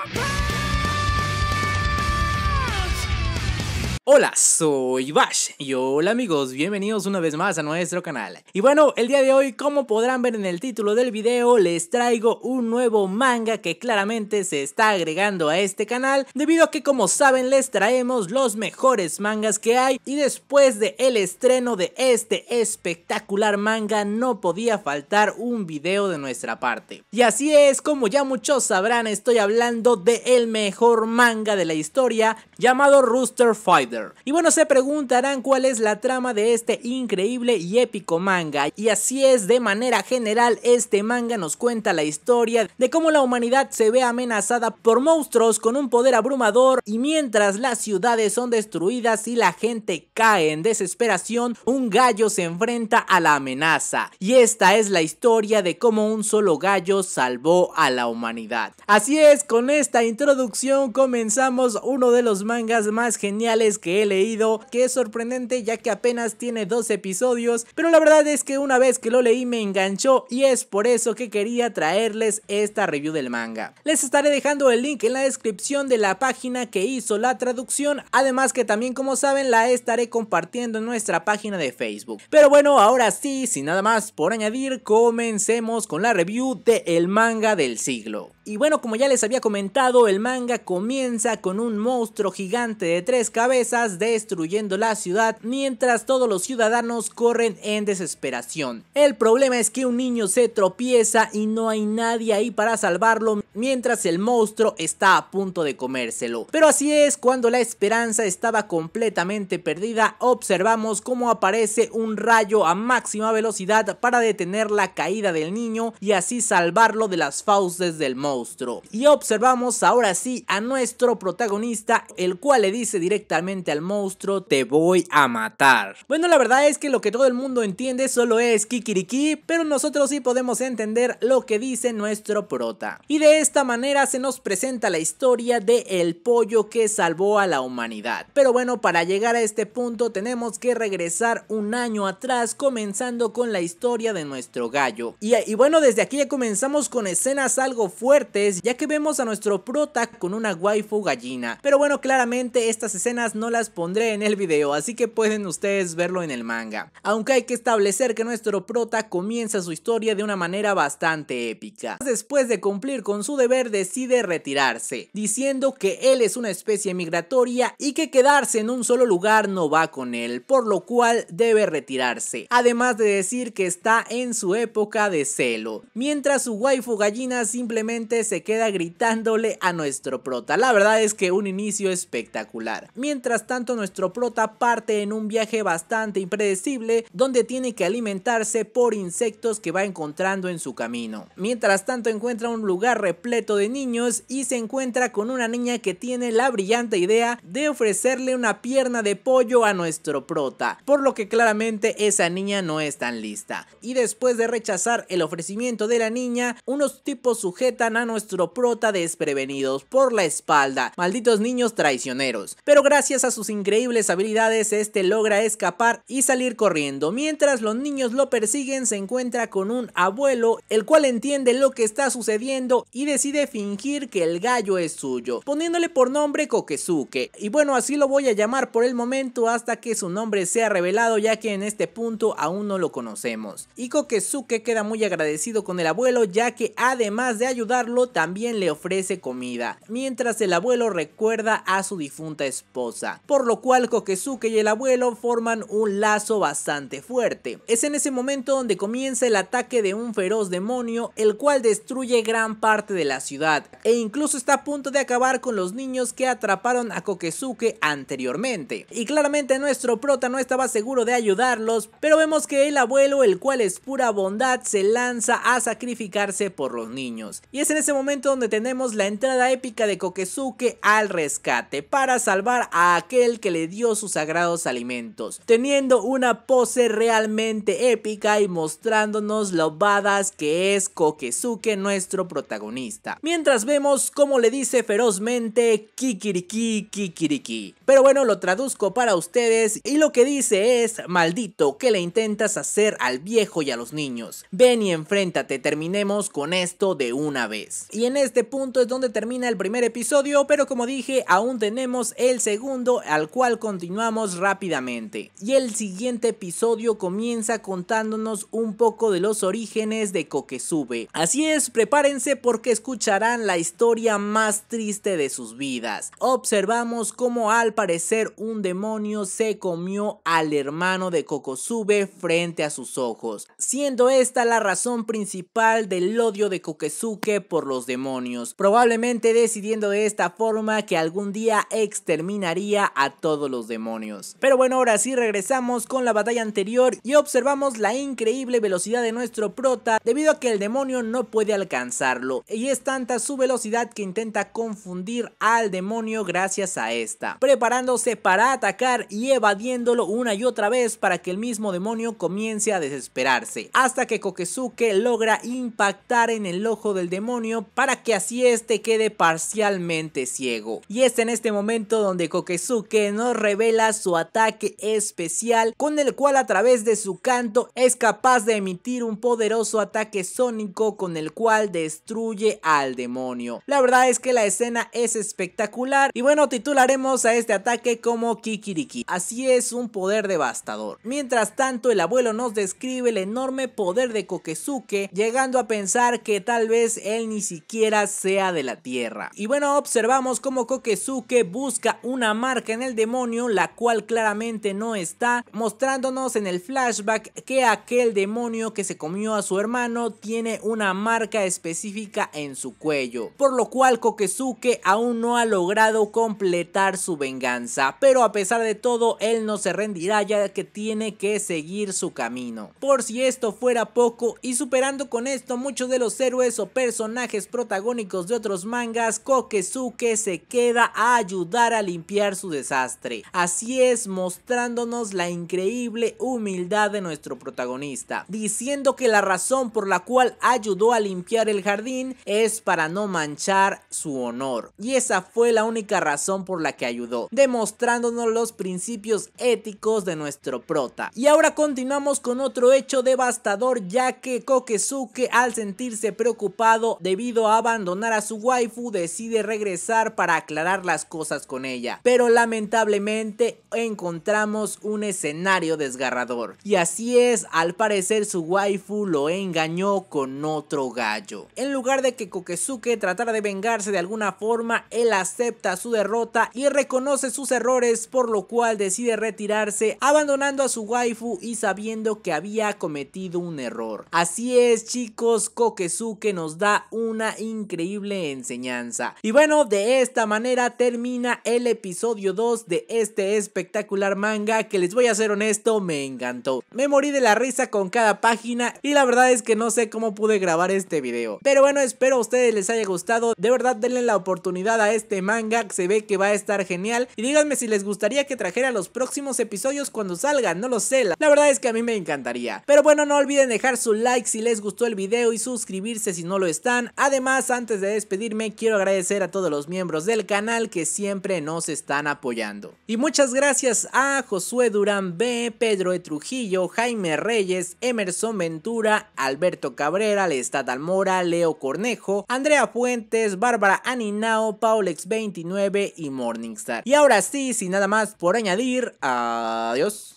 my pain! Hola, soy Bash y hola amigos, bienvenidos una vez más a nuestro canal. Y bueno, el día de hoy, como podrán ver en el título del video, les traigo un nuevo manga que claramente se está agregando a este canal, debido a que como saben les traemos los mejores mangas que hay y después de el estreno de este espectacular manga no podía faltar un video de nuestra parte. Y así es, como ya muchos sabrán, estoy hablando de el mejor manga de la historia llamado Rooster Fighter y bueno, se preguntarán cuál es la trama de este increíble y épico manga. Y así es, de manera general, este manga nos cuenta la historia de cómo la humanidad se ve amenazada por monstruos con un poder abrumador y mientras las ciudades son destruidas y la gente cae en desesperación, un gallo se enfrenta a la amenaza. Y esta es la historia de cómo un solo gallo salvó a la humanidad. Así es, con esta introducción comenzamos uno de los mangas más geniales que he leído, que es sorprendente ya que apenas tiene dos episodios, pero la verdad es que una vez que lo leí me enganchó y es por eso que quería traerles esta review del manga. Les estaré dejando el link en la descripción de la página que hizo la traducción, además que también como saben la estaré compartiendo en nuestra página de Facebook. Pero bueno, ahora sí, sin nada más por añadir, comencemos con la review de el manga del siglo. Y bueno, como ya les había comentado, el manga comienza con un monstruo gigante de tres cabezas destruyendo la ciudad mientras todos los ciudadanos corren en desesperación. El problema es que un niño se tropieza y no hay nadie ahí para salvarlo mientras el monstruo está a punto de comérselo. Pero así es, cuando la esperanza estaba completamente perdida, observamos cómo aparece un rayo a máxima velocidad para detener la caída del niño y así salvarlo de las fauces del monstruo. Y observamos ahora sí a nuestro protagonista, el cual le dice directamente al monstruo, te voy a matar. Bueno, la verdad es que lo que todo el mundo entiende solo es kikiriki, pero nosotros sí podemos entender lo que dice nuestro prota. Y de esta manera se nos presenta la historia de el pollo que salvó a la humanidad. Pero bueno, para llegar a este punto tenemos que regresar un año atrás comenzando con la historia de nuestro gallo. Y, y bueno, desde aquí ya comenzamos con escenas algo fuertes ya que vemos a nuestro prota con una waifu gallina. Pero bueno, claramente estas escenas no las pondré en el video, así que pueden ustedes verlo en el manga. Aunque hay que establecer que nuestro prota comienza su historia de una manera bastante épica. Después de cumplir con su su deber decide retirarse, diciendo que él es una especie migratoria y que quedarse en un solo lugar no va con él, por lo cual debe retirarse, además de decir que está en su época de celo, mientras su waifu gallina simplemente se queda gritándole a nuestro prota. La verdad es que un inicio espectacular. Mientras tanto nuestro prota parte en un viaje bastante impredecible donde tiene que alimentarse por insectos que va encontrando en su camino. Mientras tanto encuentra un lugar pleto de niños y se encuentra con una niña que tiene la brillante idea de ofrecerle una pierna de pollo a nuestro prota, por lo que claramente esa niña no es tan lista. Y después de rechazar el ofrecimiento de la niña, unos tipos sujetan a nuestro prota desprevenidos por la espalda, malditos niños traicioneros. Pero gracias a sus increíbles habilidades, este logra escapar y salir corriendo. Mientras los niños lo persiguen, se encuentra con un abuelo, el cual entiende lo que está sucediendo y decide fingir que el gallo es suyo, poniéndole por nombre Kokesuke. Y bueno, así lo voy a llamar por el momento hasta que su nombre sea revelado ya que en este punto aún no lo conocemos. Y Kokesuke queda muy agradecido con el abuelo ya que además de ayudarlo también le ofrece comida, mientras el abuelo recuerda a su difunta esposa, por lo cual Kokesuke y el abuelo forman un lazo bastante fuerte. Es en ese momento donde comienza el ataque de un feroz demonio, el cual destruye gran parte de de la ciudad e incluso está a punto de acabar con los niños que atraparon a Kokesuke anteriormente. Y claramente nuestro prota no estaba seguro de ayudarlos, pero vemos que el abuelo, el cual es pura bondad, se lanza a sacrificarse por los niños. Y es en ese momento donde tenemos la entrada épica de Kokesuke al rescate para salvar a aquel que le dio sus sagrados alimentos, teniendo una pose realmente épica y mostrándonos lo badass que es Kokesuke nuestro protagonista. Mientras vemos cómo le dice ferozmente Kikiriki Kikiriki. Pero bueno, lo traduzco para ustedes y lo que dice es, maldito, que le intentas hacer al viejo y a los niños? Ven y enfréntate, terminemos con esto de una vez. Y en este punto es donde termina el primer episodio, pero como dije, aún tenemos el segundo al cual continuamos rápidamente. Y el siguiente episodio comienza contándonos un poco de los orígenes de Kokesube. Así es, prepárense porque escucharán la historia más triste de sus vidas. Observamos cómo al parecer un demonio se comió al hermano de Kokosube frente a sus ojos, siendo esta la razón principal del odio de Kokesuke por los demonios, probablemente decidiendo de esta forma que algún día exterminaría a todos los demonios. Pero bueno, ahora sí regresamos con la batalla anterior y observamos la increíble velocidad de nuestro prota debido a que el demonio no puede alcanzarlo y es tanta su velocidad que intenta confundir al demonio gracias a esta, preparándose para atacar y evadiéndolo una y otra vez para que el mismo demonio comience a desesperarse, hasta que Kokesuke logra impactar en el ojo del demonio para que así este quede parcialmente ciego. Y es en este momento donde Kokesuke nos revela su ataque especial con el cual a través de su canto es capaz de emitir un poderoso ataque sónico con el cual destruye al demonio. La verdad es que la escena es espectacular y bueno, titularemos a este ataque como Kikiriki. Así es un poder devastador. Mientras tanto, el abuelo nos describe el enorme poder de Kokesuke, llegando a pensar que tal vez él ni siquiera sea de la tierra. Y bueno, observamos cómo Kokesuke busca una marca en el demonio, la cual claramente no está, mostrándonos en el flashback que aquel demonio que se comió a su hermano tiene una marca específica en su cuello, por lo cual Kokesuke aún no ha logrado completar su venganza, pero a pesar de todo él no se rendirá ya que tiene que seguir su camino. Por si esto fuera poco y superando con esto muchos de los héroes o personajes protagónicos de otros mangas, Kokesuke se queda a ayudar a limpiar su desastre. Así es, mostrándonos la increíble humildad de nuestro protagonista, diciendo que la razón por la cual ayudó a limpiar el jardín es para no manchar su honor. Y esa fue la única razón por la que ayudó, demostrándonos los principios éticos de nuestro prota. Y ahora continuamos con otro hecho devastador ya que Kokesuke al sentirse preocupado debido a abandonar a su waifu decide regresar para aclarar las cosas con ella. Pero lamentablemente encontramos un escenario desgarrador. Y así es, al parecer su waifu lo engañó con otro gallo. En lugar de que Kokesuke tratara de vengarse de alguna forma, él acepta su derrota y reconoce sus errores, por lo cual decide retirarse, abandonando a su waifu y sabiendo que había cometido un error. Así es, chicos, Kokesuke nos da una increíble enseñanza. Y bueno, de esta manera termina el episodio 2 de este espectacular manga que les voy a ser honesto, me encantó. Me morí de la risa con cada página y la verdad es que no sé cómo pude grabar este video. Pero bueno, espero a ustedes les haya gustado. De verdad, denle la oportunidad a este manga que se ve que va a estar genial. Y díganme si les gustaría que trajera los próximos episodios cuando salgan, no lo sé. La verdad es que a mí me encantaría. Pero bueno, no olviden dejar su like si les gustó el video y suscribirse si no lo están. Además, antes de despedirme, quiero agradecer a todos los miembros del canal que siempre nos están apoyando. Y muchas gracias a Josué Durán B, Pedro E. Trujillo, Jaime Reyes, Emerson Ventura, Alberto Cabrera, Lestat Almora, Leo Cornejo, Andrea Fuentes, Bárbara Aninao, Paulex29 y Morningstar. Y ahora sí, sin nada más por añadir, adiós.